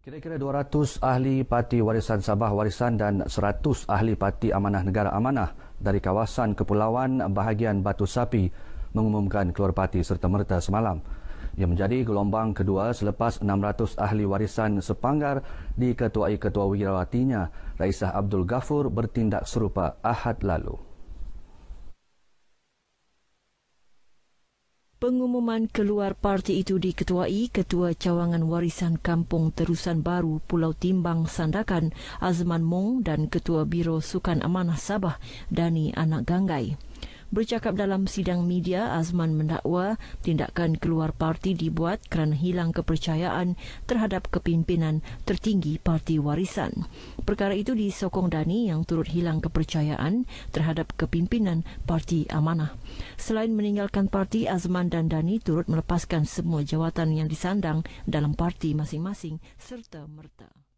Kira-kira 200 ahli parti warisan Sabah Warisan dan 100 ahli parti Amanah Negara Amanah dari kawasan Kepulauan Bahagian Batu Sapi mengumumkan keluar parti serta merta semalam. Ia menjadi gelombang kedua selepas 600 ahli warisan sepanggar diketuai Ketua Wirawatinya, Raisah Abdul Ghafur bertindak serupa Ahad lalu. Pengumuman keluar parti itu diketuai Ketua Cawangan Warisan Kampung Terusan Baru Pulau Timbang Sandakan Azman Mong dan Ketua Biro Sukan Amanah Sabah Dani Anak Ganggai. Bercakap dalam sidang media, Azman mendakwa tindakan keluar parti dibuat kerana hilang kepercayaan terhadap kepimpinan tertinggi parti warisan. Perkara itu disokong Dani yang turut hilang kepercayaan terhadap kepimpinan parti amanah. Selain meninggalkan parti, Azman dan Dani turut melepaskan semua jawatan yang disandang dalam parti masing-masing serta merta.